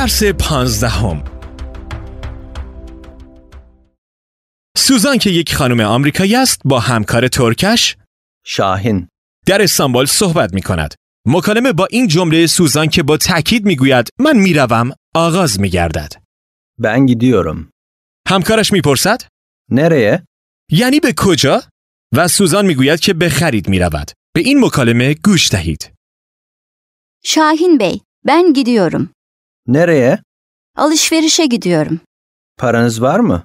درس پانزدهم سوزان که یک خانم آمریکایی است با همکار ترکش شاهین در استانبول صحبت می کند. مکالمه با این جمله سوزان که با تاکید گوید من میروم آغاز می گردد. Ben gidiyorum. همکارش می پرسد نره یعنی به کجا؟ و سوزان می گوید که به خرید رود. به این مکالمه گوش دهید. شاهین بی ben gidiyorum. Nereye? Alışverişe gidiyorum. Paranız var mı?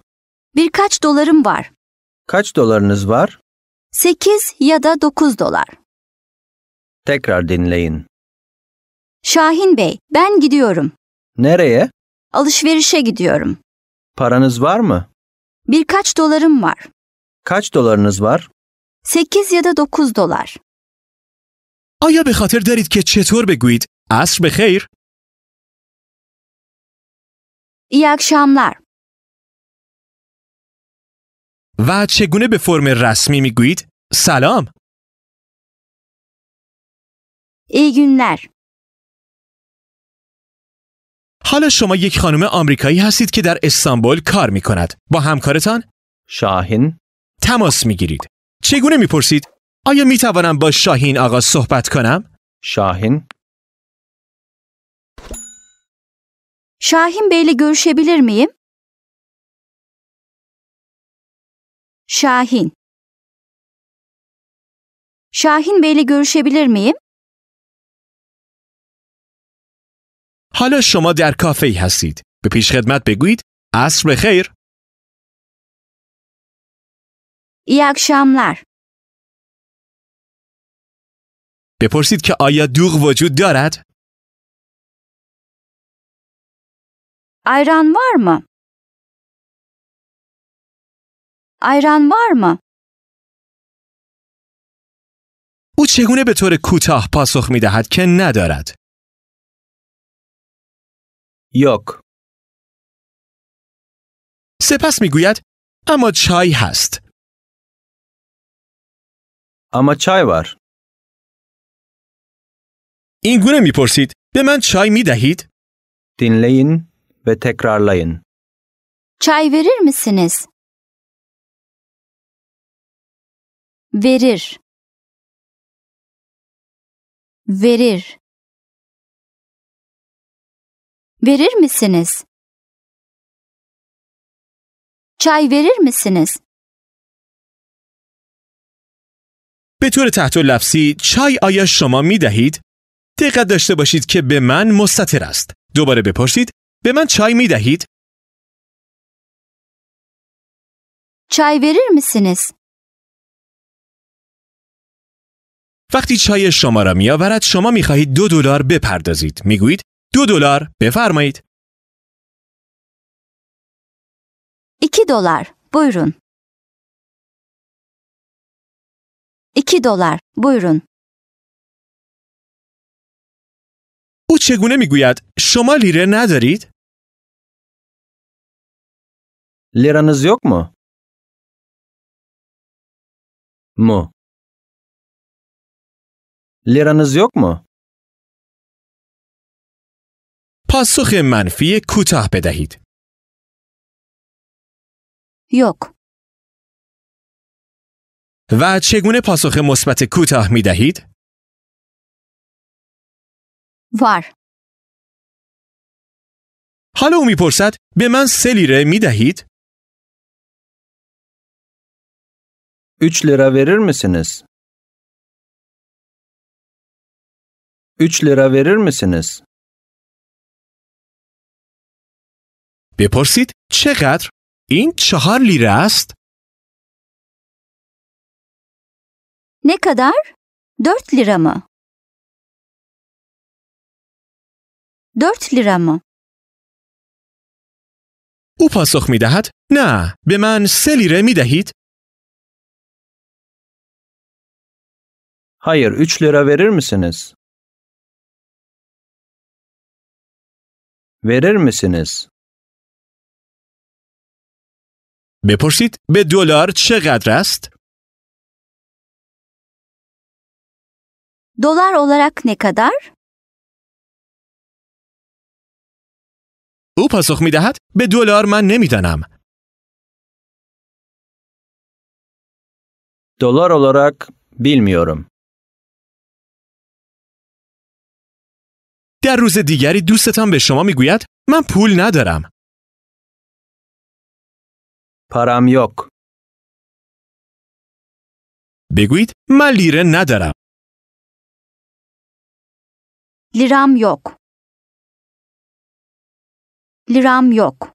Birkaç dolarım var. Kaç dolarınız var? Sekiz ya da dokuz dolar. Tekrar dinleyin. Şahin Bey, ben gidiyorum. Nereye? Alışverişe gidiyorum. Paranız var mı? Birkaç dolarım var. Kaç dolarınız var؟ Sekiz 8 یا 9 دلار. آیا به خاطر دارید که چطور بگویید عصر بخیر İyi akşamlar. و چگونه به فرم رسمی میگویید؟ سلام. حالا شما یک خانم آمریکایی هستید که در استانبول کار می کند. با همکارتان شاهین تماس می گیرید. چگونه می پرسید؟ آیا می توانم با شاهین آقا صحبت کنم؟ شاهین Şahin Bey'le görüşebilir miyim? Şahin Şahin Bey'le görüşebilir miyim؟ حالا شما در کافه ای هستید. به پیش خدمت بگویید عصر بخیر. یک akşamlar. بپرسید که آیا دوغ وجود دارد؟ Ayran var mı? Ayran var mı? او چگونه به طور کوتاه پاسخ می دهد که ندارد؟ یک سپس می گوید اما چای هست. اما چای وار. این گونه می پرسید به من چای می دهید؟ ve tekrarlayın. Çay verir misiniz? verir verir verir misiniz? چای verir misiniz؟ به طور تحت لفظی چای آیا شما می دهید؟ دقت داشته باشید که به من مستطر است. دوباره بپرسید به من چای می دهید؟ چای verir misiniz? وقتی چای شما را میآورد شما خواهید دو دلار بپردازید میگویید دو دلار بفرمایید 2 دلار buyurun 2 دلار buyurun او چگونه میگوید شما لیره ندارید Liranız yok mu? Mu. Liranız پاسخ منفی کوتاه بدهید. یک و چگونه پاسخ مثبت کوتاه می دهید؟ وار حالا او میپرسد به من سه لیره می دهید؟ 3 lira verir misiniz? 3 lira verir misiniz? بپرسید چقدر؟ این 4 لیره است؟ نه 4 lira mı? 4 lira mı? او پاسخ می نه به من 3 لیره می دهید Hayır, üç lira verir misiniz? Verir misiniz? بپرسید be dolar چقدر است؟ Dolar olarak ne kadar? او پاسخ می دهد به دلار من نمیدانم. Dolar olarak bilmiyorum. در روز دیگری دوستتان به شما میگوید من پول ندارم. پرم یک. بگوید من لیره ندارم. لیرم یک لیرم یک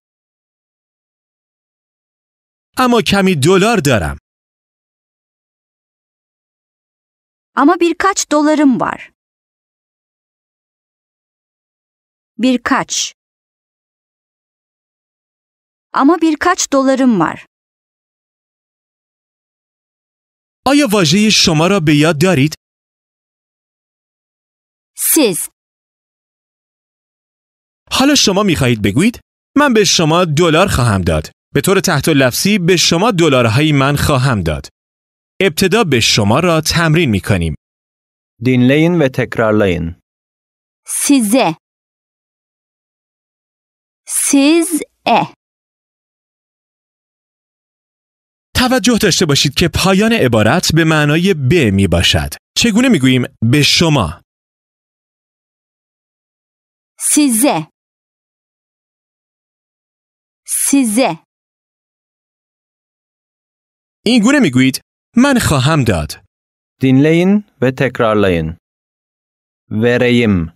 اما کمی دلار دارم. اما بیرکچ دلارم var. Birkaç. اما birkaç dolarım var. آیا واژه شما را به یاد دارید؟ سیز حالا شما می خواهید بگویید من به شما دلار خواهم داد. به طور تحت لفظی به شما دلارهای من خواهم داد. ابتدا به شما را تمرین می کنیم. دینلین و تکرارلین. سیزه سیز ا توجه داشته باشید که پایان عبارت به معنای به می باشد. چگونه می گوییم به شما؟ سیزه سیزه این گونه می گویید من خواهم داد. دینلین و تکرارلین وریم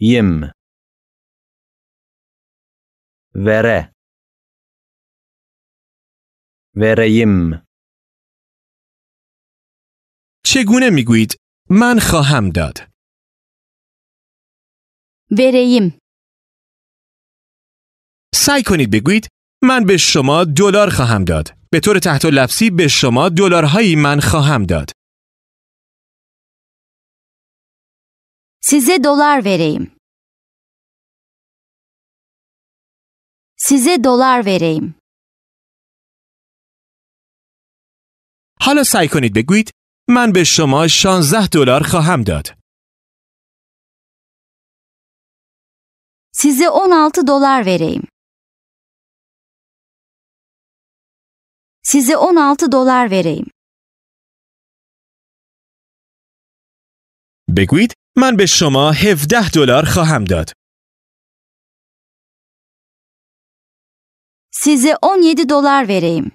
یم vere vereyim چگونه میگویید من خواهم داد vereyim سعی کنید بگویید من به شما دلار خواهم داد به طور تحت و لفظی به شما دلارهایی من خواهم داد سیزه دلار vereyim. Size دلار vereyim. حالا سعی کنید بگویید من به شما 16 دلار خواهم داد. Size 16 دلار vereyim. Size 16 دلار vereyim. بگویید من به شما 17 دلار خواهم داد. Size 17 dolar vereyim.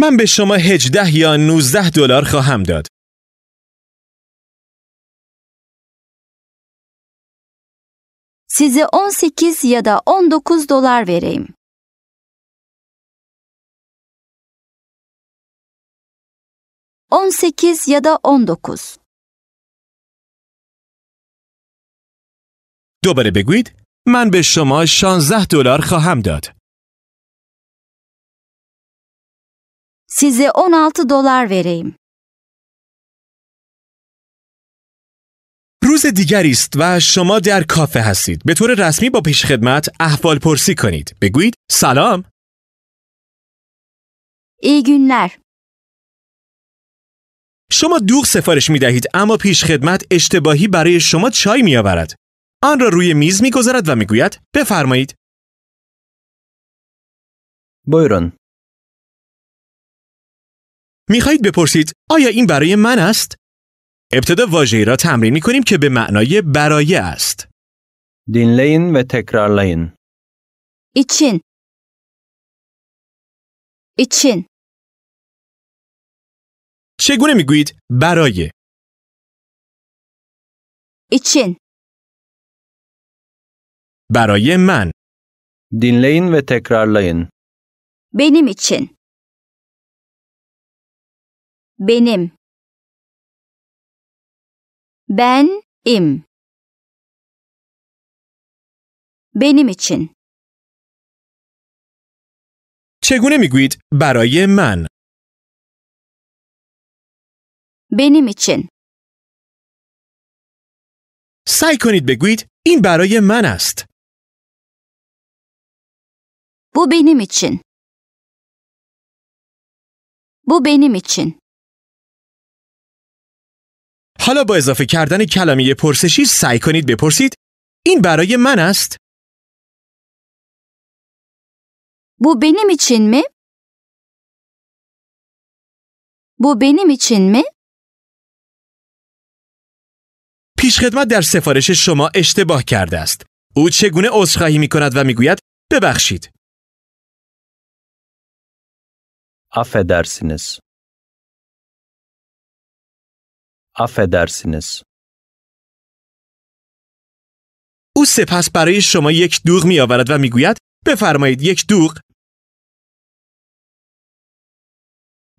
من به شما 18 یا 19 دلار خواهم داد. Size 18 یا da 19 دلار vereyim. 18 sekiz ya da on dokuz. دوباره بگوید. من به شما 16 دلار خواهم داد. سیزه 16 دلار vereyim. روز دیگری است و شما در کافه هستید. به طور رسمی با پیشخدمت احوال پرسی کنید. بگویید سلام. ای günler. شما دوغ سفارش می دهید اما پیشخدمت اشتباهی برای شما چای می آورد. آن را روی میز میگذارد و میگوید بفرمایید بایرون میخواهید بپرسید آیا این برای من است ابتدا واژه را تمرین میکنیم که به معنای برای است لین و تکرارلین ایچین. ایچین. چگونه میگویید برای ایچین. برای من دیین و تکرلاین بیم چین بیم ب این چین چگونه میگوید؟ برای من بنی چین سعی کنید بگویید این برای من است. Bu benim için. Bu benim için. حالا با اضافه کردن کلمه پرسشی سعی کنید بپرسید این برای من است؟ بو چین می؟ بو بنیم چین می؟ پیش پیشخدمت در سفارش شما اشتباه کرده است. او چگونه عذرخواهی می کند و میگوید ببخشید. Affedersiniz. affedersiniz. او سپس برای شما یک دوغ می آورد و میگوید بفرمایید یک دوغ.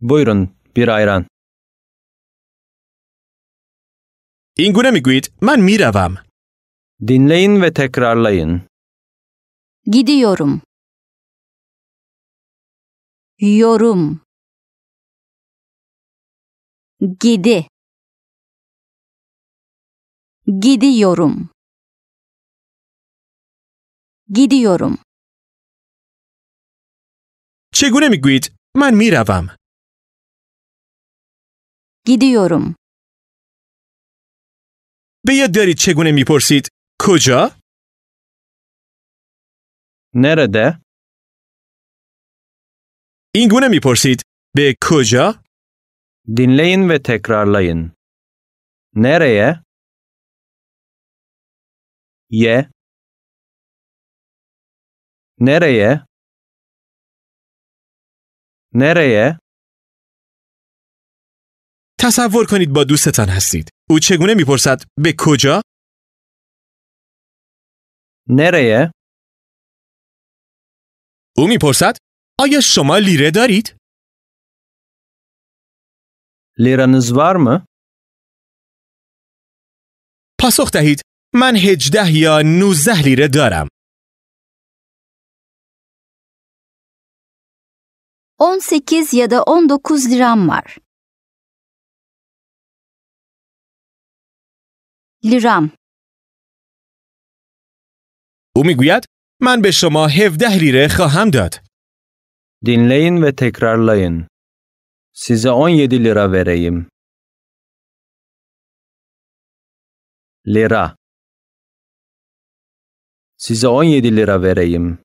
بویرون بیر ایران. این گونه گوید من روم. دینلین و تکرارلین. گیدیورم. yorum gidi gidiyorum gidiyorum چگونه میگویید من میروم gidiyorum به یاد دارید چگونه میپرسید کجا نرده؟ این گونه میپرسید به کجا؟ دینلین و تکرارلین. نره؟ یه؟ نره؟ نره؟ تصور کنید با دوستتان هستید. او چگونه میپرسد به کجا؟ نره؟ او میپرسد آیا شما لیره دارید؟ لیرانız var mı? پاسخ دهید من هجده یا نوزه لیره دارم. 18 یا 19 لیرم var. لیرام او میگوید من به شما 17 لیره خواهم داد. Dinleyin ve tekrarlayın. Size 17 lira vereyim. Lira. Size 17 lira vereyim.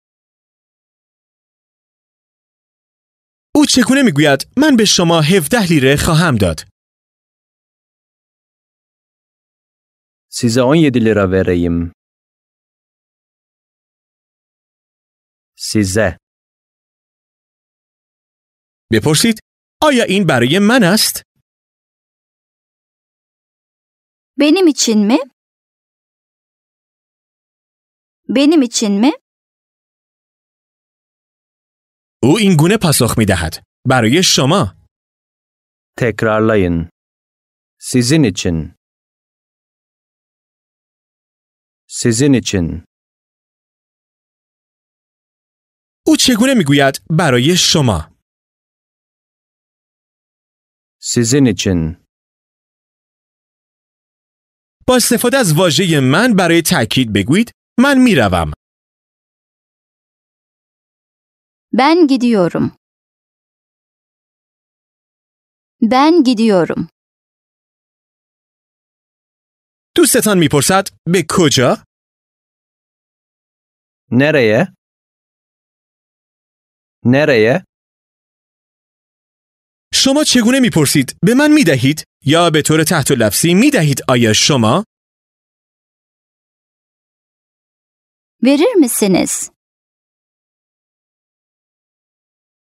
او چگونه میگوید من به شما 17 لیره خواهم داد. Size 17 lira vereyim. Size بپرسید آیا این برای من است؟ Benim için می؟ Benim او این گونه پاسخ می دهد. برای شما. تکرارlayın. سیزین چین سیزین چین او چگونه می گوید برای شما؟ Sizin با استفاده از واژه من برای تاکید بگویید من میروم. Ben gidiyorum. Ben gidiyorum. دوستتان میپرسد به کجا؟ نرهه نرهه؟ شما چگونه میپرسید به من میدهید یا به طور تحت لفظی میدهید آیا شما Verir misiniz?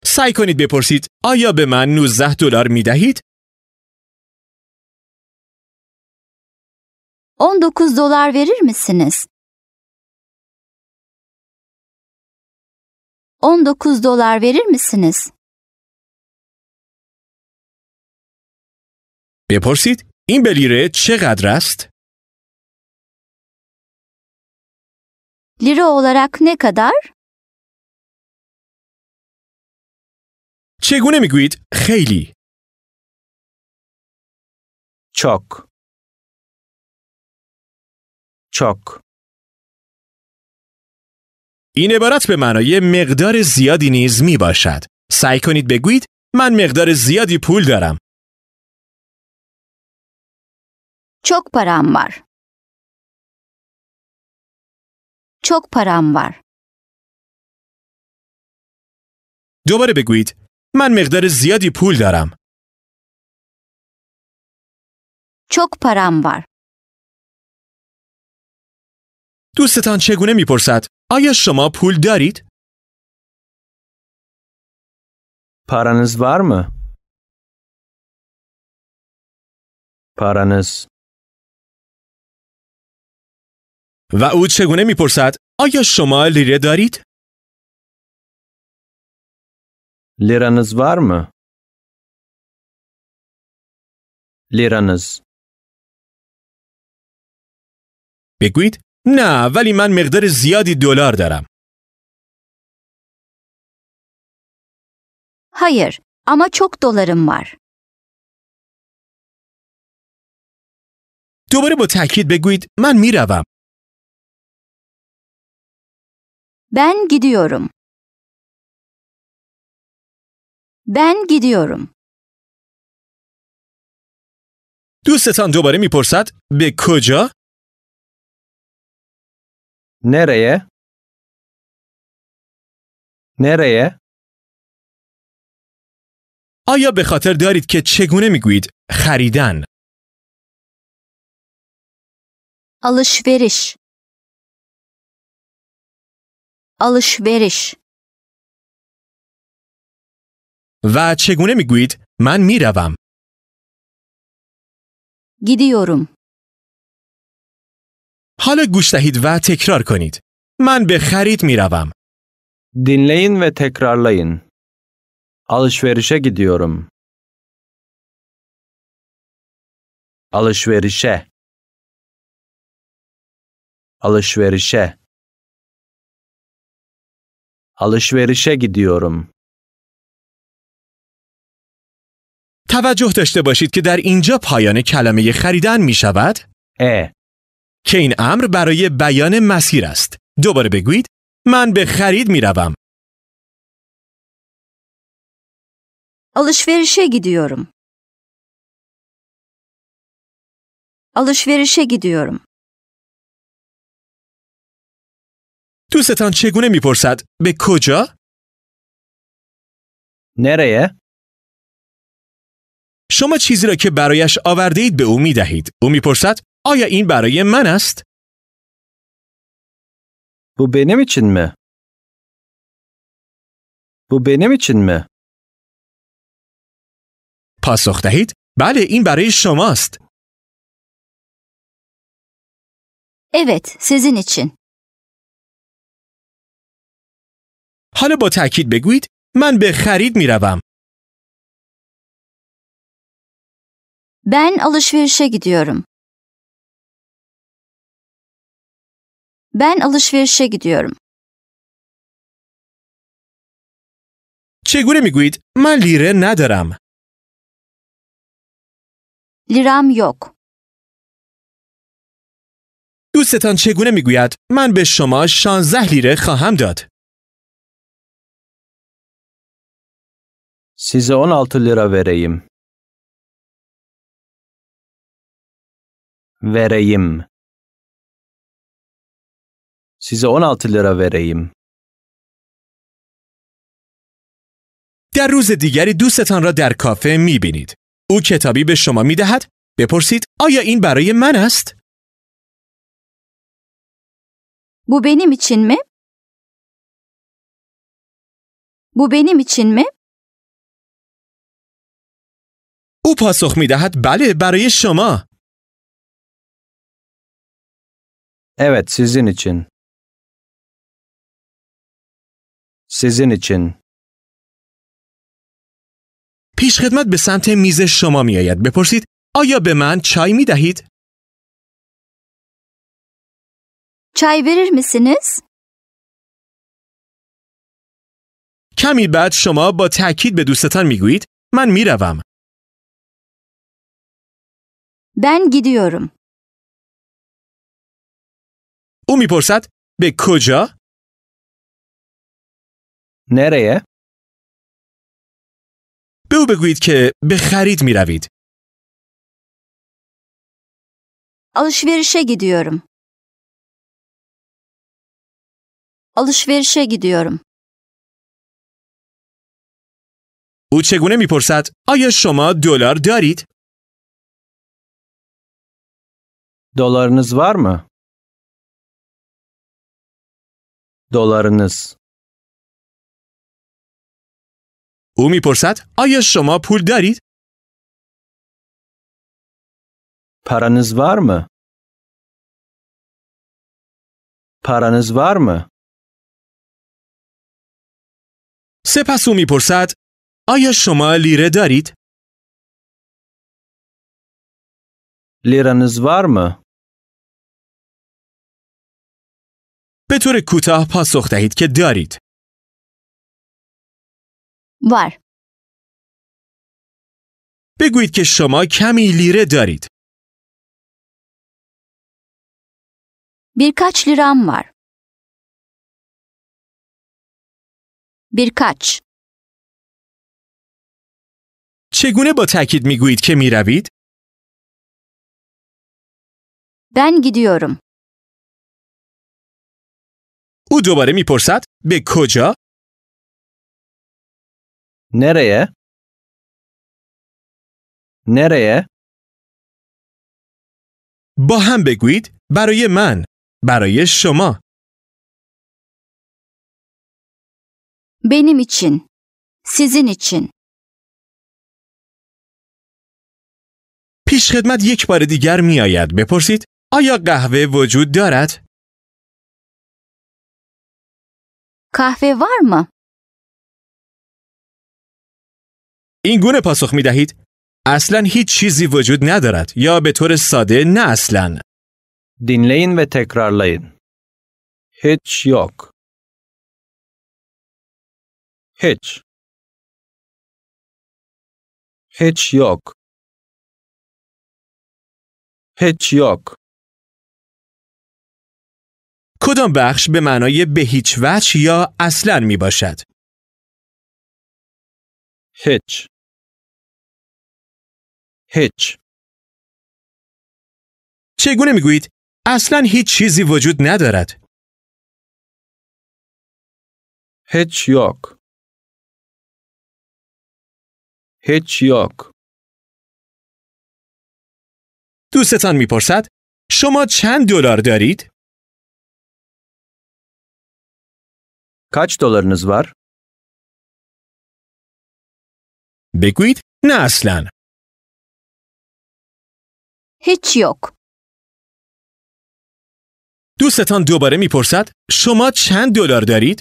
سعی کنید بپرسید آیا به من 19 دلار میدهید 19 دلار verir misiniz? 19 دلار verir misiniz? بپرسید این بلیره چقدر است؟ لیره olarak ne kadar? چگونه میگویید خیلی؟ چاک چاک این عبارت به معنای مقدار زیادی نیز می باشد. سعی کنید بگویید من مقدار زیادی پول دارم. Çok param var. Çok param var. دوباره بگویید من مقدار زیادی پول دارم. چک پرام وار. دوستتان چگونه میپرسد آیا شما پول دارید؟ پرانز وارم؟ mı? و او چگونه میپرسد آیا شما لیره دارید؟ لیرانز ورمه؟ لیرانز بگویید نه ولی من مقدار زیادی دلار دارم. هایر، اما چوک دولارم وار. دوباره با تاکید بگویید من میروم Ben gidiyorum. Ben gidiyorum. دوستتان دوباره میپرسد به کجا؟ نره نره آیا به خاطر دارید که چگونه میگویید خریدن؟ Alışveriş. alışveriş و چگونه میگویید من میروم gidiyorum حالا گوش دهید و تکرار کنید من به خرید میروم Dinleyin ve tekrarlayın. Alışverişe gidiyorum. Alışverişe. Alışverişe. Alışverişe gidiyorum. توجه داشته باشید که در اینجا پایان کلمه خریدن می شود اه که این امر برای بیان مسیر است. دوباره بگویید من به خرید می روم. Alışverişe gidiyorum. Alışverişe دوستتان چگونه میپرسد به کجا؟ نره شما چیزی را که برایش آورده اید به او میدهید. او میپرسد آیا این برای من است؟ بو به مه بو Bu مه پاسخ دهید بله این برای شماست. Evet, sizin için. حالا با تأکید بگویید من به خرید می روم. بن alışverişe gidiyorum. Ben alışverişe چگونه میگویید من لیره ندارم لیرم یک. دوستتان چگونه میگوید من به شما شانزه لیره خواهم داد Size 16 lira vereyim. Vereyim. Size 16 lira vereyim. در روز دیگری دوستتان را در کافه می بینید. او کتابی به شما می دهد؟ بپرسید آیا این برای من است؟ بو بینیم چین می بو بینیم چین می؟ پاسخ می دهد بله برای شما. Evet sizin için. Sizin için. خدمت به سمت میز شما می آید. بپرسید آیا به من چای می دهید؟ چای verir misiniz? کمی بعد شما با تأکید به دوستتان می گویید من می روم. Ben gidiyorum. او میپرسد به کجا؟ nereye? به او بگویید که به خرید می روید. Alışverişe gidiyorum. Alışverişe gidiyorum. او چگونه میپرسد آیا شما دلار دارید؟ دلرنز ورم دلرینز او میپرسد آیا شما پول دارید پرنز ورمه پرنز ورمه سپس او میپرسد آیا شما لیره دارید لیرنز به طور کوتاه پاسخ دهید که دارید. وار بگویید که شما کمی لیره دارید. Birkaç liram وار. بیرکچ چگونه با تاکید میگویید که میروید؟ بن گیدیورم. او دوباره میپرسد به کجا؟ نره؟ نره؟ با هم بگویید برای من برای شما benim سیزین چین پیش خدمت یک بار دیگر می آید بپرسید آیا قهوه وجود دارد؟ کافه var این گونه پاسخ می دهید اصلا هیچ چیزی وجود ندارد یا به طور ساده نه اصلا دینلین و تکرارلین هیچ یک هیچ هیچ یک هیچ یک کدام بخش به معنای به هیچ وجه یا اصلا می باشد؟ هیچ هیچ چگونه میگویید اصلا هیچ چیزی وجود ندارد هیچ یاک هیچ یاک دوستتان میپرسد شما چند دلار دارید کچ dolarınız وار؟ بگویید نه اصلا هیچ یک دوستتان دوباره میپرسد شما چند دلار دارید؟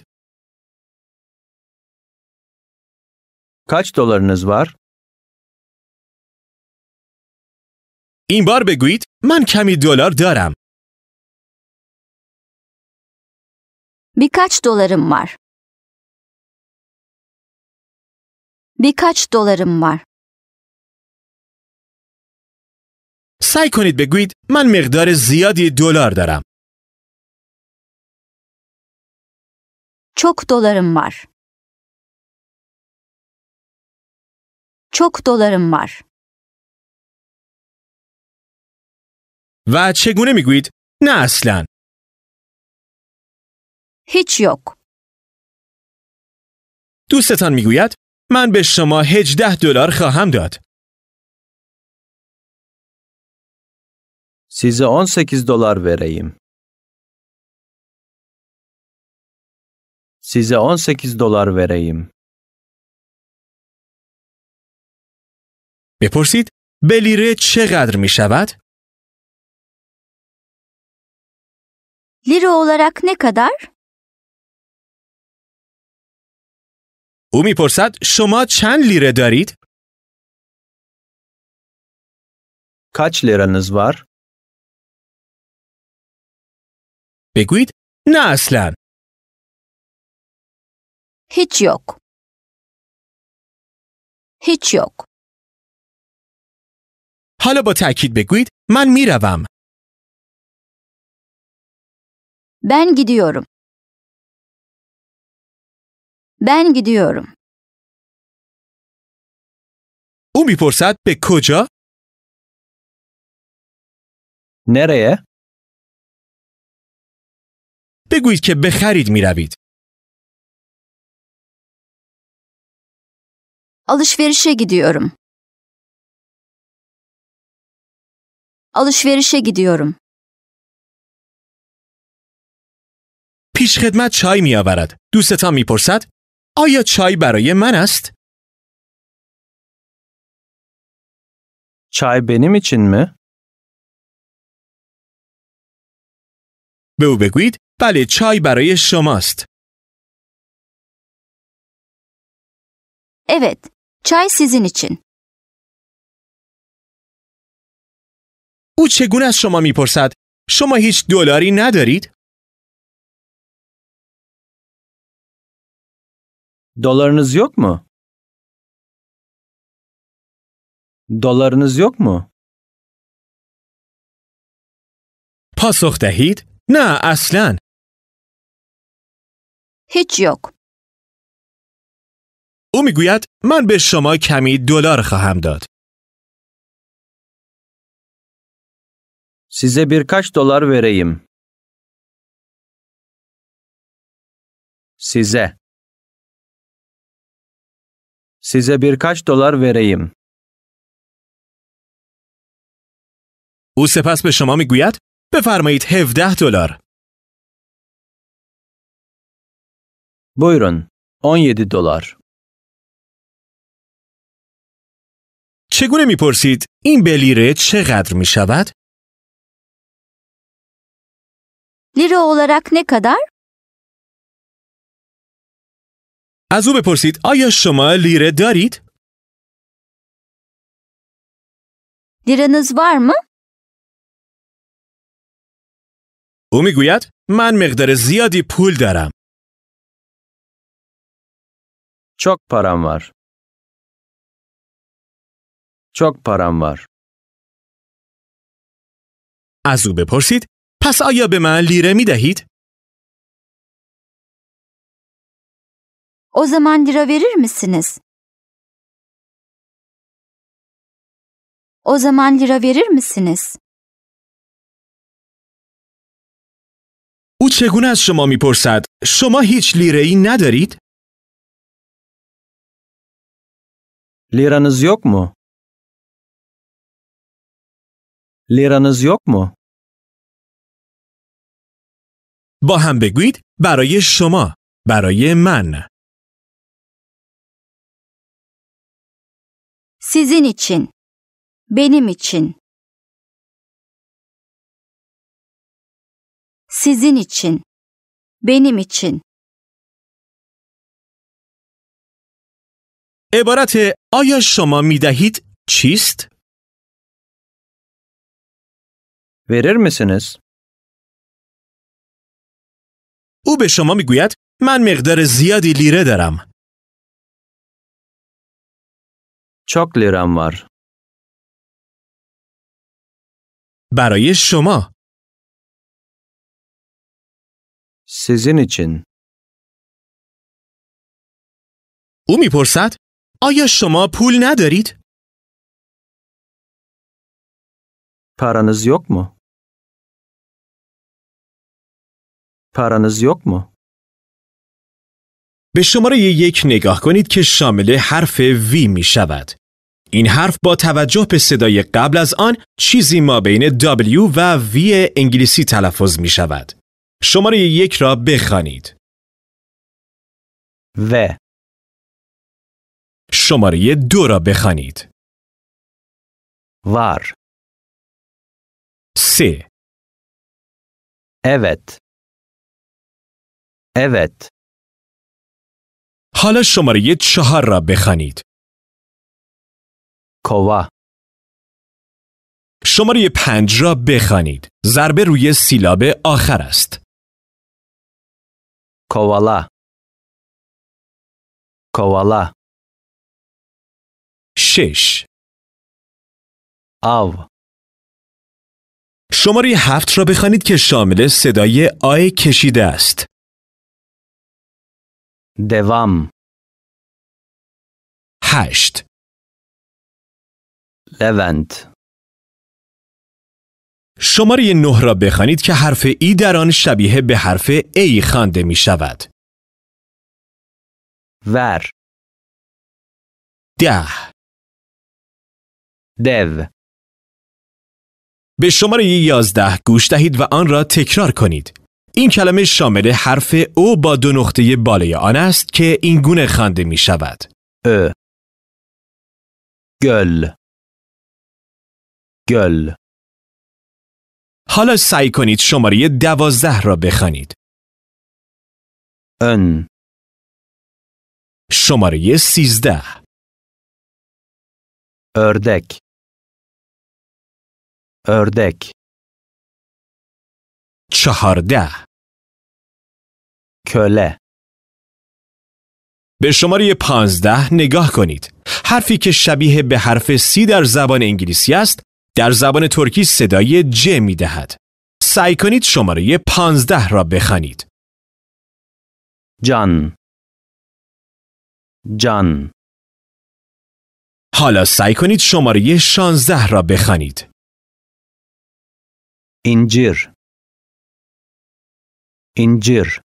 کچ dolarınız وار؟ این بار بگویید من کمی دلار دارم. Birkaç dolarım var. Birkaç dolarم var. سعی کنید بگویید من مقدار زیادی دلار دارم. Çok dolarım var. Çok dolarım var. و چگونه میگویید؟ نه اصلا. هیچ یک دوستتان میگوید من به شما هجده دلار خواهم داد. Size 18 دلار سیز 18 دلار بپرسید بلیره چقدر می شود؟ لیره olarak نه او میپرسد شما چند لیره دارید؟ کچ لیره نزوار؟ بگویید نه اصلا هیچ یک هیچ یک حالا با تأکید بگویید من میروم. بن گیدیورم Ben gidiyorum. او میپرسد به کجا؟ نره بگویید که به خرید میروید. Alışverişe gidiyorum. گیدیورم. پیش خدمت چای میآورد. دوستتان میپرسد آیا چای برای من است؟ چای بنیم için به او بگویید بله چای برای شماست. Evet, چای سیزین چین. او چگونه از شما میپرسد شما هیچ دلاری ندارید؟ Dolarınız yok mu? Dolarınız yok پاسخ دهید؟ نه اصلا. هیچ یک او میگوید من به شما کمی دلار خواهم داد. سیزه بیرکاش دلار وریم. سیزه. Size birkaç dolar vereyim. او سپس به شما میگوید بفرمایید 17 دلار. Buyurun, 17 دلار. چگونه میپرسید این بلیره چقدر می شود؟ Lira olarak ne kadar? از او بپرسید آیا شما لیره دارید؟ Liranız وارم او میگوید من مقدار زیادی پول دارم. چک پارم وار. چک پارم وار. از او بپرسید پس آیا به من لیره می دهید؟ O zaman lira verir misiniz? O zaman lira verir misiniz? او چگونه از شما میپرسد شما هیچ لیره ای ندارید؟ لیرانز یک مو لیرانز یک مو با هم بگوید برای شما برای من Sizin için. Benim için. Sizin için. Benim için. عبارت آیا شما می دهید چیست؟ ورر او به شما می گوید من مقدار زیادی لیره دارم. چاک لیرم وار. برای شما سیزین چین او میپرسد آیا شما پول ندارید؟ پرانز یک ما؟ پرانز یک ما؟ به شماره یک نگاه کنید که شامل حرف وی می شود. این حرف با توجه به صدای قبل از آن چیزی ما بین W و V انگلیسی تلفظ می شود. شماره یک را بخوانید. و شماره دو را بخوانید. وار سه اوت اوت حالا شماره چهار را بخوانید. کوا شماره پنج را بخوانید. ضربه روی سیلاب آخر است. کوالا کوالا شش آو شماره هفت را بخوانید که شامل صدای آی کشیده است. دوام هشت روند شماره نه را بخوانید که حرف ای در آن شبیه به حرف ای خوانده می شود. ور ده دو به شماره یازده گوش دهید و آن را تکرار کنید. این کلمه شامل حرف او با دو نقطه بالای آن است که این گونه خوانده می شود. ا گل گل حالا سعی کنید شماره دوازده را بخوانید. ان شماره سیزده اردک اردک چهارده کله به شماره پانزده نگاه کنید. حرفی که شبیه به حرف سی در زبان انگلیسی است در زبان ترکی صدای ج می دهد. سعی کنید شماره 15 را بخوانید. جان جان حالا سعی کنید شماره 16 را بخوانید. انجیر انجیر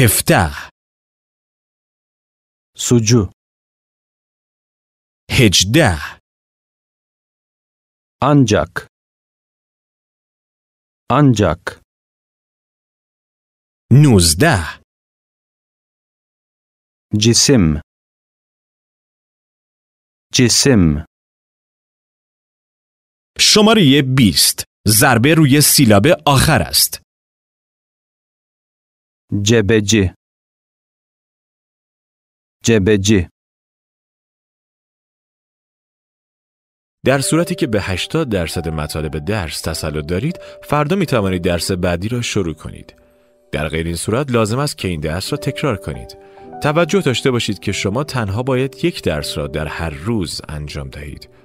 هفته سوجو هجده Ancak ancak 19 جسم جسم شماره 20 ضربه روی سیلاب آخر است جبجی جبجی در صورتی که به 80 درصد مطالب درس تسلط دارید فردا می توانید درس بعدی را شروع کنید در غیر این صورت لازم است که این درس را تکرار کنید توجه داشته باشید که شما تنها باید یک درس را در هر روز انجام دهید